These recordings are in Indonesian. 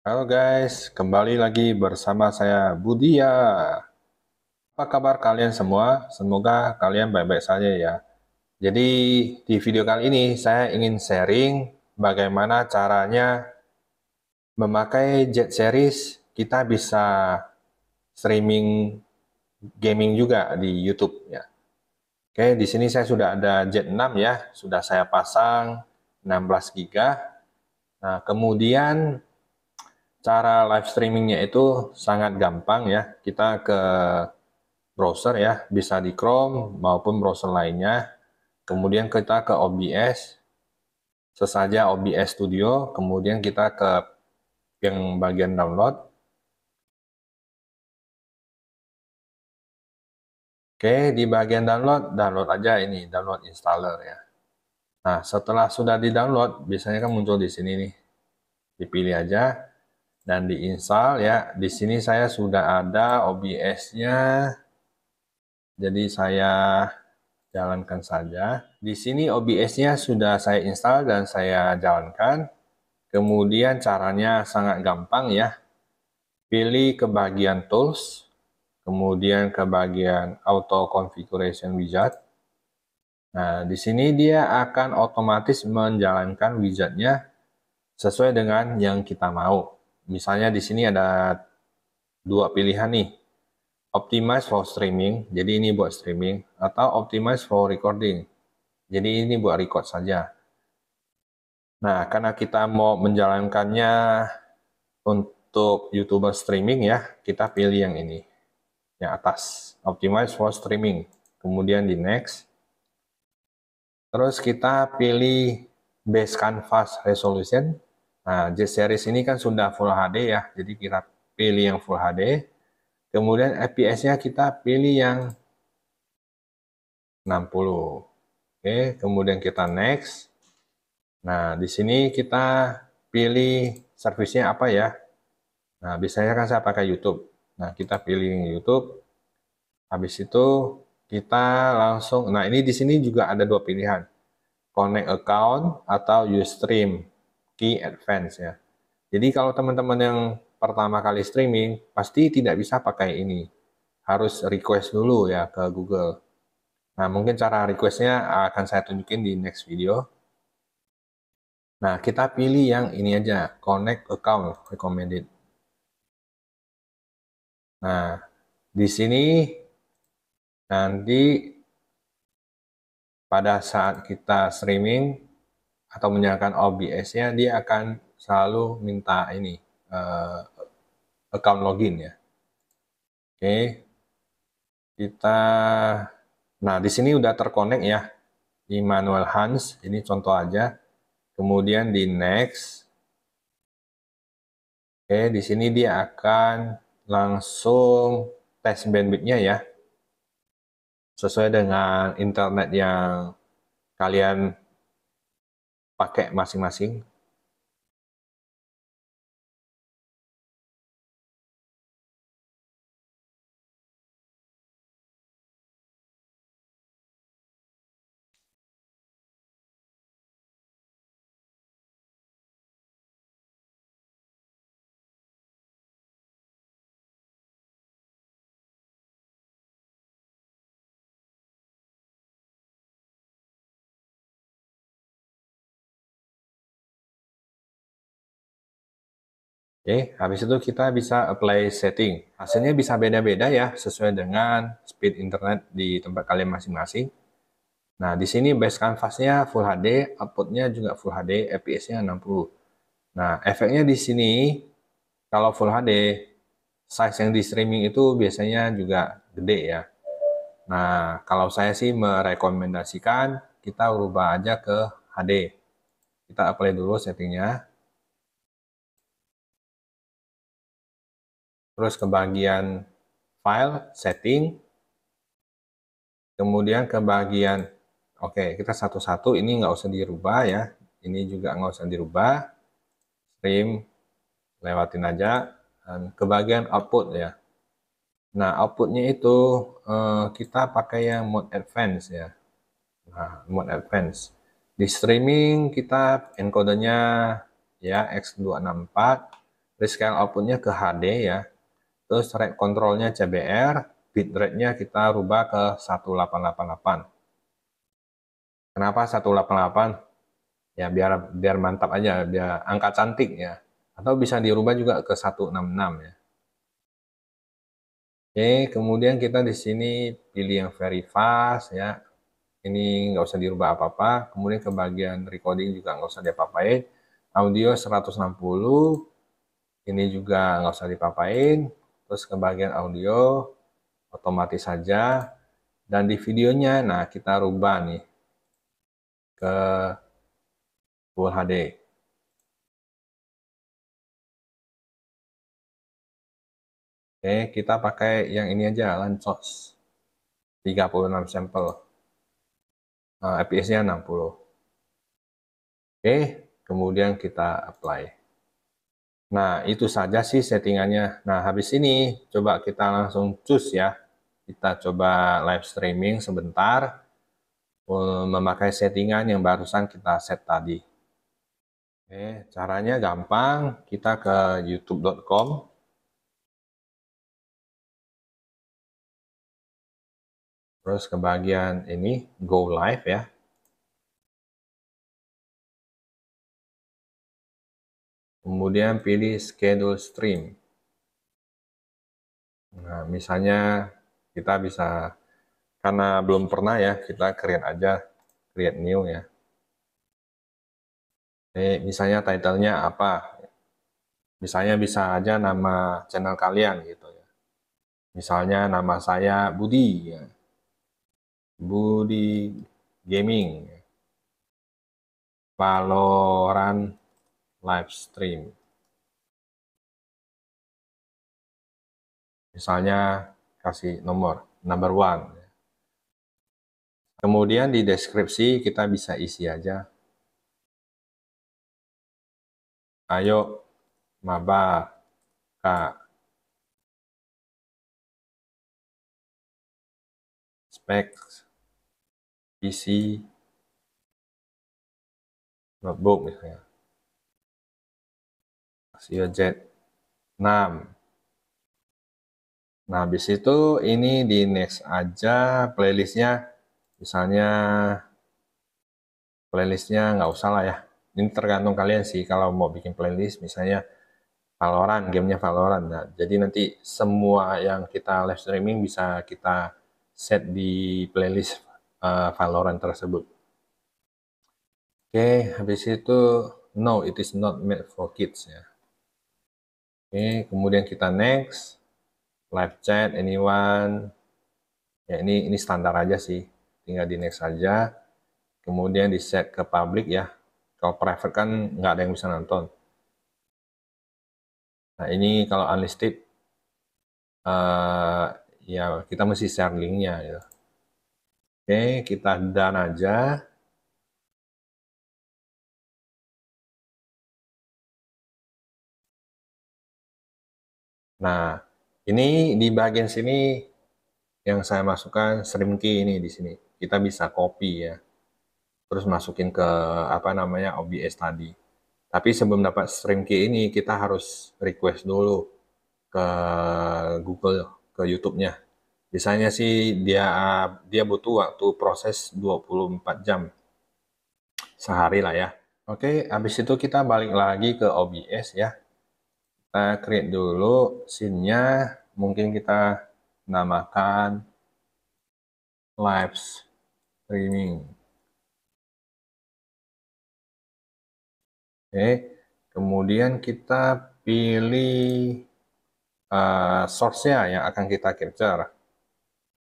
Halo guys, kembali lagi bersama saya Budia. Apa kabar kalian semua? Semoga kalian baik-baik saja ya. Jadi di video kali ini saya ingin sharing bagaimana caranya memakai Jet Series kita bisa streaming gaming juga di YouTube ya. Oke, di sini saya sudah ada Jet 6 ya, sudah saya pasang 16 GB. Nah, kemudian Cara live streamingnya itu sangat gampang ya. Kita ke browser ya, bisa di Chrome maupun browser lainnya. Kemudian kita ke OBS, sesaja OBS Studio, kemudian kita ke yang bagian download. Oke, di bagian download, download aja ini, download installer ya. Nah, setelah sudah di-download, biasanya kan muncul di sini nih. Dipilih aja, dan diinstal ya. Di sini saya sudah ada OBS-nya. Jadi saya jalankan saja. Di sini OBS-nya sudah saya install dan saya jalankan. Kemudian caranya sangat gampang ya. Pilih ke bagian tools, kemudian ke bagian auto configuration Widget. Nah, di sini dia akan otomatis menjalankan widgetnya sesuai dengan yang kita mau. Misalnya di sini ada dua pilihan nih. Optimize for streaming, jadi ini buat streaming, atau optimize for recording. Jadi ini buat record saja. Nah, karena kita mau menjalankannya untuk YouTuber streaming ya, kita pilih yang ini. Yang atas, optimize for streaming. Kemudian di next. Terus kita pilih base canvas resolution Nah, J series ini kan sudah Full HD ya, jadi kita pilih yang Full HD. Kemudian FPS-nya kita pilih yang 60. Oke, kemudian kita next. Nah, di sini kita pilih servisnya apa ya. Nah, biasanya kan saya pakai YouTube. Nah, kita pilih YouTube. Habis itu kita langsung, nah ini di sini juga ada dua pilihan. Connect account atau Ustream di advance ya. Jadi kalau teman-teman yang pertama kali streaming pasti tidak bisa pakai ini. Harus request dulu ya ke Google. Nah mungkin cara requestnya akan saya tunjukin di next video. Nah kita pilih yang ini aja, connect account recommended. Nah di sini nanti pada saat kita streaming atau menyalakan OBS-nya, dia akan selalu minta ini uh, account login ya. Oke, okay. kita, nah di sini udah terkonek ya di manual Hans, ini contoh aja. Kemudian di next, oke okay, di sini dia akan langsung tes bandwidth-nya ya, sesuai dengan internet yang kalian pakai masing-masing Oke, habis itu kita bisa apply setting. Hasilnya bisa beda-beda ya, sesuai dengan speed internet di tempat kalian masing-masing. Nah, di sini base canvas-nya Full HD, output-nya juga Full HD, FPS-nya 60. Nah, efeknya di sini, kalau Full HD, size yang di streaming itu biasanya juga gede ya. Nah, kalau saya sih merekomendasikan kita rubah aja ke HD. Kita apply dulu settingnya. terus ke bagian file setting, kemudian ke bagian oke okay, kita satu-satu ini nggak usah dirubah ya, ini juga nggak usah dirubah, stream lewatin aja, dan ke bagian output ya. Nah outputnya itu eh, kita pakai yang mode advance ya, nah, mode advance. Di streaming kita encodernya ya X264, rescale outputnya ke HD ya, Terus rate kontrolnya CBR, bitrate-nya kita rubah ke 1888. Kenapa 188? Ya biar biar mantap aja, biar angka cantik ya. Atau bisa dirubah juga ke 166 ya. Oke, kemudian kita di sini pilih yang very fast ya. Ini nggak usah dirubah apa-apa. Kemudian ke bagian recording juga nggak usah diapa-apain. Audio 160. Ini juga nggak usah dipapain terus ke bagian audio, otomatis saja, dan di videonya, nah kita rubah nih ke Full HD. Oke, kita pakai yang ini aja, Lancos 36 sampel. Nah, FPS-nya 60. Oke, kemudian kita apply. Nah, itu saja sih settingannya. Nah, habis ini coba kita langsung cus ya. Kita coba live streaming sebentar um, memakai settingan yang barusan kita set tadi. Oke, caranya gampang. Kita ke youtube.com. Terus ke bagian ini, go live ya. Kemudian pilih schedule stream. Nah, misalnya kita bisa karena belum pernah ya, kita create aja create new ya. Ini misalnya title-nya apa? Misalnya bisa aja nama channel kalian gitu ya. Misalnya nama saya Budi ya. Budi Gaming. Valorant live stream. Misalnya kasih nomor, number one. Kemudian di deskripsi kita bisa isi aja. Ayo, maba, kak. Spek, PC notebook misalnya. Sio Z. 6. Nah, habis itu ini di next aja playlistnya. Misalnya playlistnya nggak usah lah ya. Ini tergantung kalian sih kalau mau bikin playlist misalnya Valorant, gamenya Valorant. Nah, jadi nanti semua yang kita live streaming bisa kita set di playlist uh, Valorant tersebut. Oke, okay, habis itu no, it is not made for kids ya. Oke, kemudian kita next. Live chat, anyone. Ya, ini ini standar aja sih. Tinggal di next aja. Kemudian di set ke public ya. Kalau private kan nggak ada yang bisa nonton. Nah, ini kalau unlisted, uh, ya kita mesti share linknya. Ya. Oke, kita done aja. Nah, ini di bagian sini yang saya masukkan stream key ini di sini. Kita bisa copy ya. Terus masukin ke apa namanya OBS tadi. Tapi sebelum dapat stream key ini kita harus request dulu ke Google, ke YouTube-nya. Biasanya sih dia dia butuh waktu proses 24 jam. Sehari lah ya. Oke, habis itu kita balik lagi ke OBS ya kita create dulu scene-nya mungkin kita namakan live streaming oke kemudian kita pilih uh, source-nya yang akan kita capture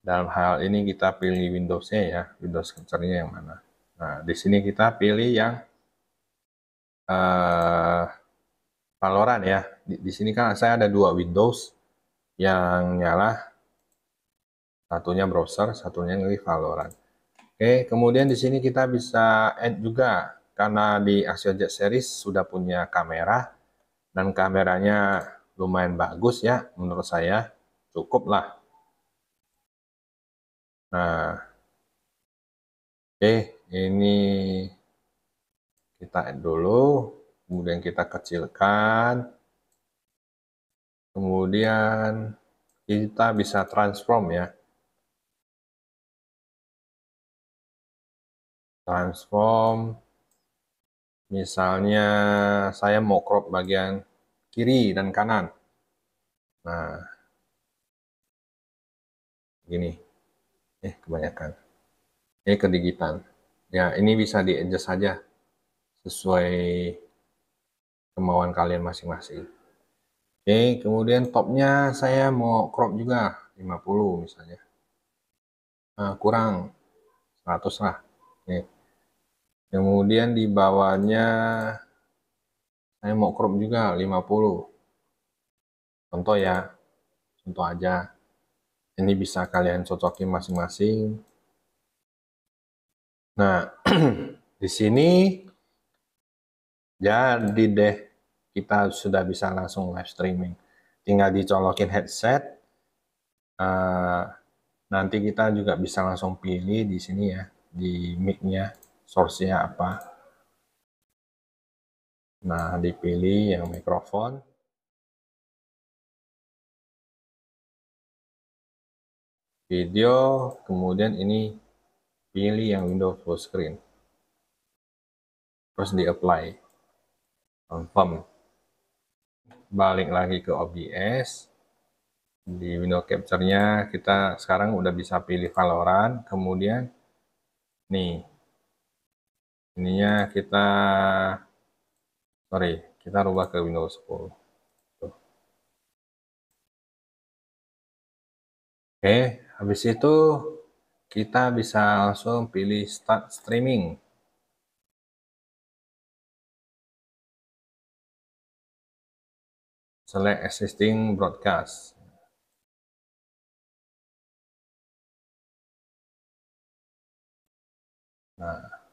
dalam hal ini kita pilih Windows-nya ya Windows capture-nya yang mana nah di sini kita pilih yang uh, Valorant ya di, di sini kan saya ada dua Windows yang nyala, satunya browser, satunya ngeli Valorant. Oke, kemudian di sini kita bisa add juga karena di Axio Jet Series sudah punya kamera dan kameranya lumayan bagus ya menurut saya cukup lah. Nah, oke ini kita add dulu, kemudian kita kecilkan kemudian kita bisa transform ya transform misalnya saya mau crop bagian kiri dan kanan nah gini eh kebanyakan ini kedigitan ya ini bisa di adjust saja sesuai kemauan kalian masing-masing Oke, kemudian topnya saya mau crop juga 50 misalnya. Nah, kurang 100 lah. Oke. Kemudian di bawahnya saya mau crop juga 50. Contoh ya. Contoh aja. Ini bisa kalian cocokin masing-masing. Nah, di sini jadi deh kita sudah bisa langsung live streaming. Tinggal dicolokin headset. Uh, nanti kita juga bisa langsung pilih di sini ya, di mic-nya, source-nya apa. Nah, dipilih yang mikrofon. Video, kemudian ini pilih yang window full screen. Terus di apply. Confirm balik lagi ke OBS di window capture-nya kita sekarang udah bisa pilih Valorant kemudian nih ininya kita sorry kita rubah ke Windows 10 Tuh. oke habis itu kita bisa langsung pilih start streaming select existing broadcast. Nah.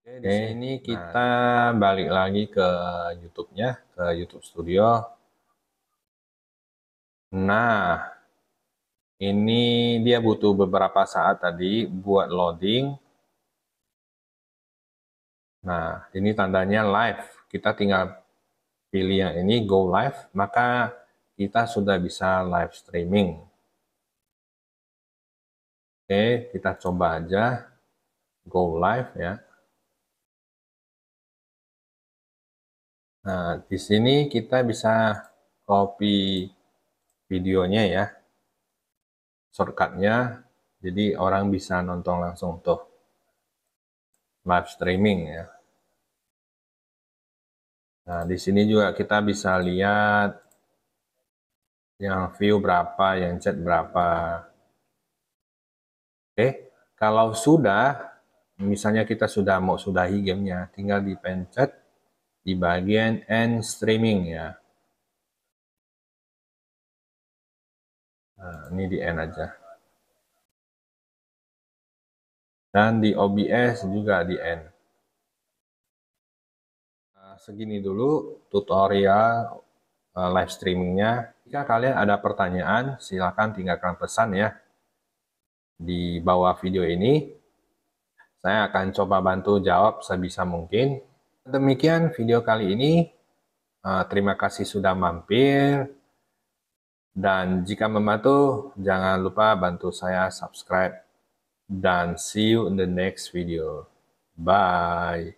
Oke, di ini nah. kita nah. balik lagi ke YouTube-nya, ke YouTube Studio. Nah, ini dia butuh beberapa saat tadi buat loading. Nah, ini tandanya live. Kita tinggal pilih yang ini, go live, maka kita sudah bisa live streaming. Oke, kita coba aja go live ya. Nah, di sini kita bisa copy videonya ya, shortcutnya, jadi orang bisa nonton langsung tuh live streaming ya. Nah, di sini juga kita bisa lihat yang view berapa, yang chat berapa. Oke, kalau sudah, misalnya kita sudah mau sudahi gamenya, tinggal dipencet di bagian end streaming ya. Nah, ini di end aja. dan di OBS juga di N. Nah, segini dulu tutorial eh, live streamingnya. Jika kalian ada pertanyaan, silakan tinggalkan pesan ya di bawah video ini. Saya akan coba bantu jawab sebisa mungkin. Demikian video kali ini. Eh, terima kasih sudah mampir. Dan jika membantu, jangan lupa bantu saya subscribe done. See you in the next video. Bye.